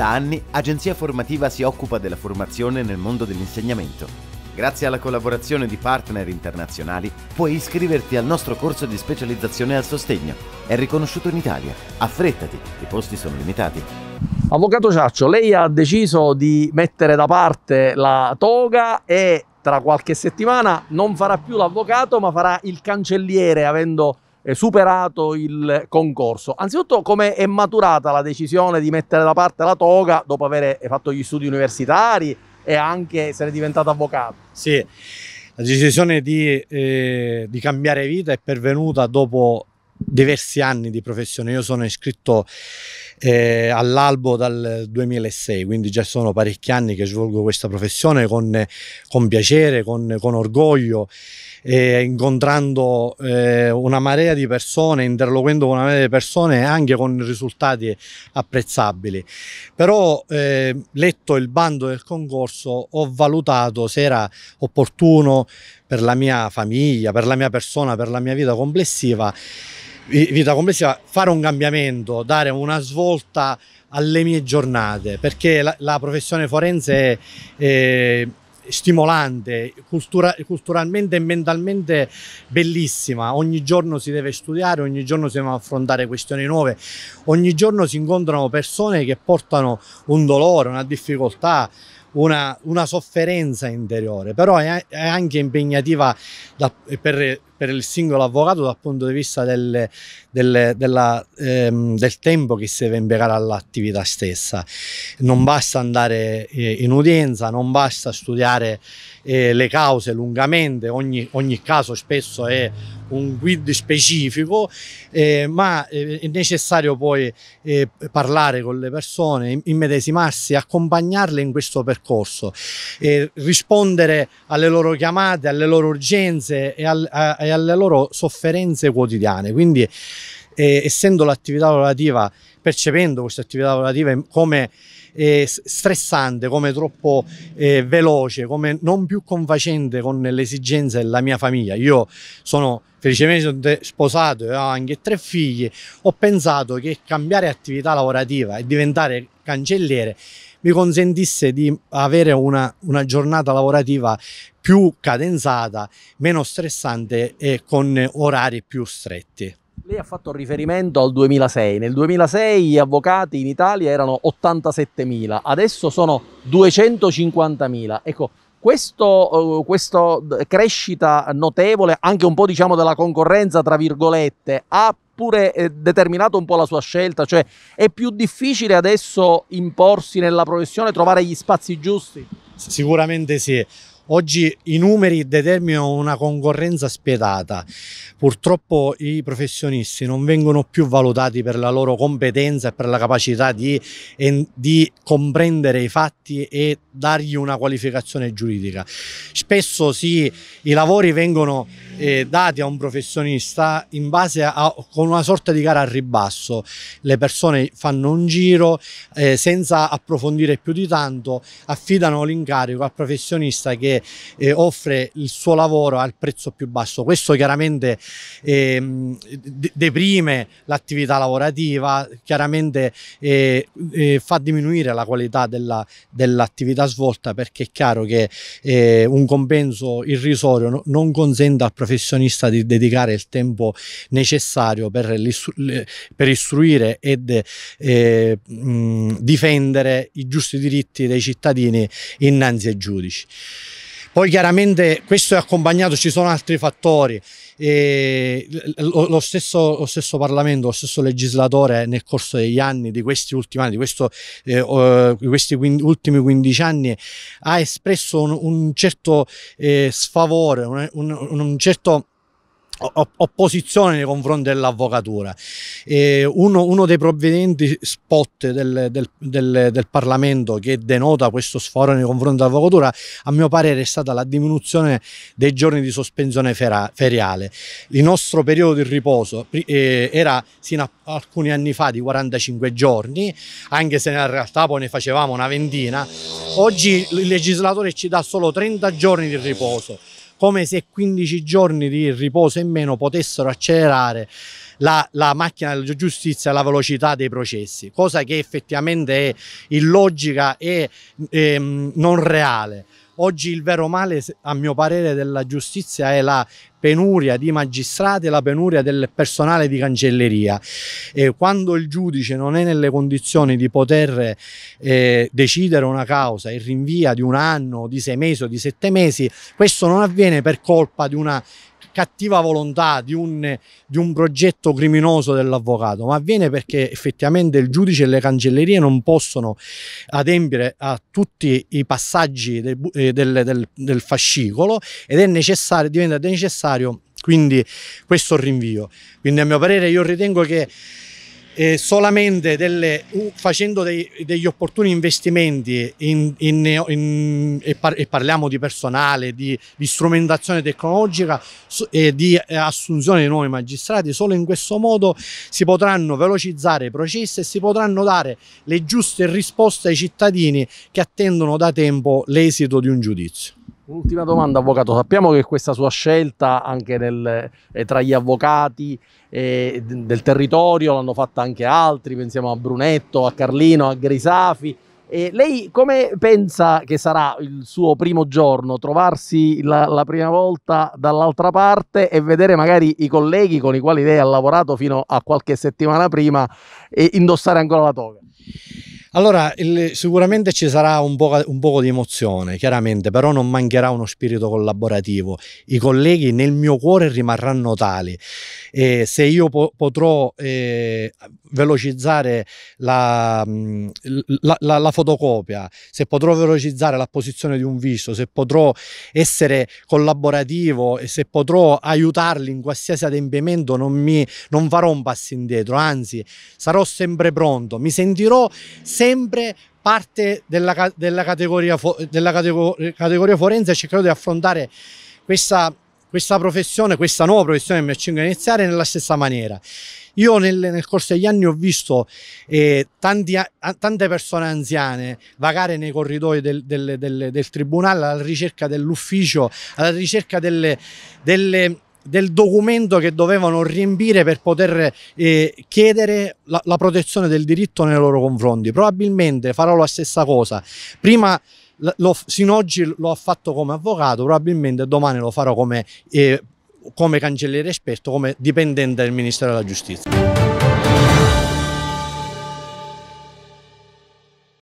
Da anni Agenzia Formativa si occupa della formazione nel mondo dell'insegnamento. Grazie alla collaborazione di partner internazionali puoi iscriverti al nostro corso di specializzazione al sostegno. È riconosciuto in Italia. Affrettati, i posti sono limitati. Avvocato Ciaccio, lei ha deciso di mettere da parte la toga e tra qualche settimana non farà più l'avvocato ma farà il cancelliere avendo eh, superato il concorso. Anzitutto come è maturata la decisione di mettere da parte la toga dopo aver fatto gli studi universitari e anche essere diventato avvocato? Sì, la decisione di, eh, di cambiare vita è pervenuta dopo diversi anni di professione. Io sono iscritto eh, all'albo dal 2006, quindi già sono parecchi anni che svolgo questa professione con, con piacere, con, con orgoglio, eh, incontrando eh, una marea di persone, interloquendo con una marea di persone anche con risultati apprezzabili. Però eh, letto il bando del concorso ho valutato se era opportuno per la mia famiglia, per la mia persona, per la mia vita complessiva vita complessiva, fare un cambiamento, dare una svolta alle mie giornate, perché la, la professione forense è, è stimolante, cultura, culturalmente e mentalmente bellissima. Ogni giorno si deve studiare, ogni giorno si devono affrontare questioni nuove, ogni giorno si incontrano persone che portano un dolore, una difficoltà, una, una sofferenza interiore, però è, è anche impegnativa da, per per il singolo avvocato dal punto di vista delle, delle, della, ehm, del tempo che si deve impiegare all'attività stessa. Non basta andare eh, in udienza, non basta studiare eh, le cause lungamente, ogni, ogni, caso spesso è un guid specifico, eh, ma eh, è necessario poi eh, parlare con le persone, immedesimarsi, accompagnarle in questo percorso, eh, rispondere alle loro chiamate, alle loro urgenze e al, a, e alle loro sofferenze quotidiane. Quindi, eh, essendo l'attività lavorativa, percependo questa attività lavorativa come eh, stressante, come troppo eh, veloce, come non più confacente con le esigenze della mia famiglia. Io sono felicemente sposato e ho anche tre figli. Ho pensato che cambiare attività lavorativa e diventare cancelliere mi consentisse di avere una, una giornata lavorativa più cadenzata, meno stressante e con orari più stretti. Lei ha fatto riferimento al 2006. Nel 2006 gli avvocati in Italia erano 87.000, adesso sono 250.0ila. Ecco, questa eh, eh, crescita notevole, anche un po' diciamo della concorrenza, tra virgolette, ha oppure eh, determinato un po' la sua scelta? Cioè è più difficile adesso imporsi nella professione, trovare gli spazi giusti? Sicuramente sì. Oggi i numeri determinano una concorrenza spietata. Purtroppo i professionisti non vengono più valutati per la loro competenza e per la capacità di, di comprendere i fatti e dargli una qualificazione giuridica. Spesso sì, i lavori vengono eh, dati a un professionista in base a, con una sorta di gara al ribasso. Le persone fanno un giro eh, senza approfondire più di tanto, affidano l'incarico al professionista che eh, offre il suo lavoro al prezzo più basso. Questo chiaramente eh, deprime l'attività lavorativa, chiaramente eh, eh fa diminuire la qualità dell'attività dell svolta perché è chiaro che eh, un compenso irrisorio non consente al professionista di dedicare il tempo necessario per, per istruire ed eh, mh, difendere i giusti diritti dei cittadini innanzi ai giudici. Poi chiaramente questo è accompagnato, ci sono altri fattori. E lo, stesso, lo stesso Parlamento, lo stesso legislatore nel corso degli anni, di questi ultimi anni, di, questo, eh, di questi ultimi 15 anni, ha espresso un, un certo eh, sfavore, un, un, un certo opposizione nei confronti dell'avvocatura. Uno, uno, dei provvedimenti spot del, del, del, del, Parlamento che denota questo sforo nei confronti dell'avvocatura, a mio parere, è stata la diminuzione dei giorni di sospensione fera, feriale. Il nostro periodo di riposo eh, era sino a alcuni anni fa di 45 giorni, anche se in realtà poi ne facevamo una ventina. Oggi il legislatore ci dà solo 30 giorni di riposo come se 15 giorni di riposo in meno potessero accelerare la, la, macchina della giustizia e la velocità dei processi, cosa che effettivamente è illogica e ehm, non reale. Oggi il vero male, a mio parere, della giustizia è la penuria di magistrati e la penuria del personale di cancelleria. Eh, quando il giudice non è nelle condizioni di poter eh, decidere una causa e rinvia di un anno, di sei mesi o di sette mesi, questo non avviene per colpa di una cattiva volontà di un, di un progetto criminoso dell'avvocato, ma avviene perché effettivamente il giudice e le cancellerie non possono adempiere a tutti i passaggi del, eh, del, del, del fascicolo ed è necessario, diventa necessario quindi questo rinvio. Quindi a mio parere io ritengo che eh, solamente delle, facendo dei, degli opportuni investimenti in, in, in, e, par, e, parliamo di personale, di, di strumentazione tecnologica su, e di eh, assunzione di nuovi magistrati, solo in questo modo si potranno velocizzare i processi e si potranno dare le giuste risposte ai cittadini che attendono da tempo l'esito di un giudizio. Un'ultima domanda, avvocato. Sappiamo che questa sua scelta anche nel, eh, tra gli avvocati eh, del territorio l'hanno fatta anche altri, pensiamo a Brunetto, a Carlino, a Grisafi. E lei come pensa che sarà il suo primo giorno trovarsi la, la prima volta dall'altra parte e vedere magari i colleghi con i quali lei ha lavorato fino a qualche settimana prima e indossare ancora la toga? Allora, il, sicuramente ci sarà un po', un po' di emozione, chiaramente, però non mancherà uno spirito collaborativo. I colleghi nel mio cuore rimarranno tali. E se io po potrò eh, velocizzare la, mm, la, la, la, fotocopia, se potrò velocizzare l'apposizione di un viso, se potrò essere collaborativo e se potrò aiutarli in qualsiasi adempimento, non, mi, non farò un passo indietro, anzi sarò sempre pronto, mi sentirò sempre sempre parte della, della, categoria, della categoria, categoria, forense e cercherò di affrontare questa, questa, professione, questa nuova professione che mi accingo a iniziare nella stessa maniera. Io nel, nel corso degli anni ho visto eh, tanti, tante persone anziane vagare nei corridoi del, del, del, del tribunale alla ricerca dell'ufficio, alla ricerca delle, delle del documento che dovevano riempire per poter eh, chiedere la, la, protezione del diritto nei loro confronti. Probabilmente farò la stessa cosa. Prima lo, sino oggi l'ho fatto come avvocato, probabilmente domani lo farò come, eh, come cancelliere esperto, come dipendente del Ministero della Giustizia.